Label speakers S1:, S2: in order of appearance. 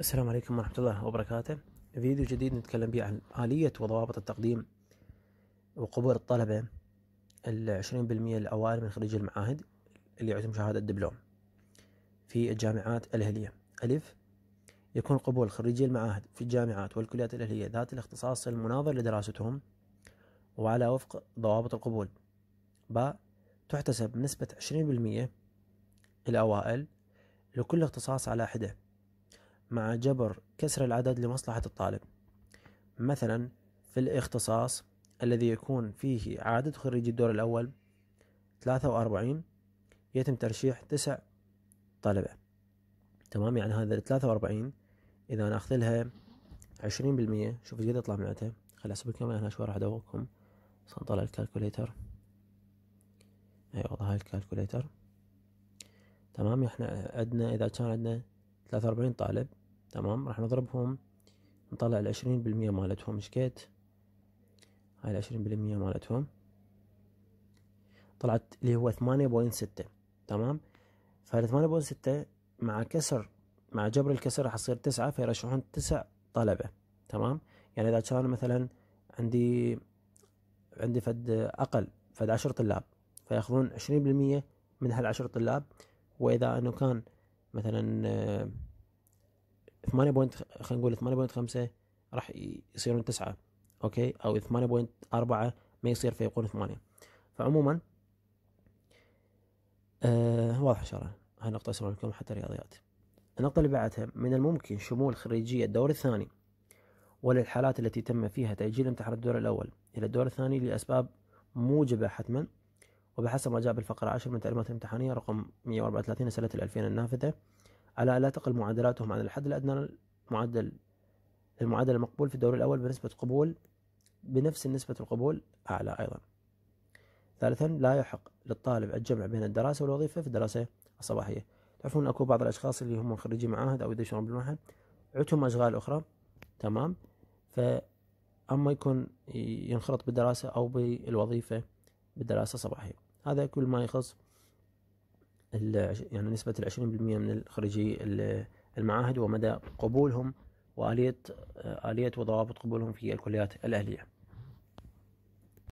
S1: السلام عليكم ورحمة الله وبركاته فيديو جديد نتكلم به عن آلية وضوابط التقديم وقبول الطلبة العشرين بالمية الأوائل من خريج المعاهد اللي يعطيهم شهادة دبلوم في الجامعات الأهلية ألف يكون قبول خريجي المعاهد في الجامعات والكليات الأهلية ذات الاختصاص المناظر لدراستهم وعلى وفق ضوابط القبول باء تحتسب نسبة عشرين بالمية الأوائل لكل اختصاص على حدة مع جبر كسر العدد لمصلحة الطالب مثلا في الاختصاص الذي يكون فيه عدد خريجي الدور الأول ثلاثة وأربعين يتم ترشيح تسع طلبة تمام يعني هذا الثلاثة وأربعين إذا ناخذ لها عشرين بالمية شوف قد يطلع معناته خل أحسب لكم أنا شوي راح أدوقكم صار أطلع الكالكوليتر أي أيوة والله هاي الكالكوليتر تمام احنا عندنا إذا كان عندنا ثلاثة وأربعين طالب تمام راح نضربهم نطلع العشرين بالمية مالتهم شكيت هاي العشرين بالمية مالتهم طلعت اللي هو ثمانية بوين ستة تمام فالثمانية بوين ستة مع كسر مع جبر الكسر راح تصير تسعة فيرشحون تسع طلبة تمام يعني إذا كان مثلا عندي عندي فد أقل فد عشر طلاب فياخذون عشرين بالمية من هالعشر طلاب وإذا أنه كان مثلا 8 بوينت خلينا نقول 8 بوينت 5 راح يصيرون 9 اوكي او 8 بوينت 4 ما يصير فيكون 8 فعموما آه واضح ان شاء الله هاي النقطة شكرا لكم حتى الرياضيات النقطة اللي بعدها من الممكن شمول خريجي الدور الثاني وللحالات التي تم فيها تأجيل امتحان الدور الأول إلى الدور الثاني لأسباب موجبة حتما وبحسب ما جاء بالفقرة 10 من تعليمات الامتحانية رقم 134 سنة 2000 النافذة على لا تقل معادلاتهم عن الحد الأدنى المعدل المعادلة المقبول في الدور الأول بنسبة قبول بنفس نسبة القبول أعلى أيضا ثالثا لا يحق للطالب الجمع بين الدراسة والوظيفة في الدراسة الصباحية تعرفون أكو بعض الأشخاص اللي هم خريجين معاهد أو يدشون بالمعهد عندهم أشغال أخرى تمام فأما يكون ينخرط بالدراسة أو بالوظيفة بالدراسة الصباحية هذا كل ما يخص يعني نسبة العشرين بالمية من خريجي المعاهد ومدى قبولهم وآلية آلية وضوابط قبولهم في الكليات الأهلية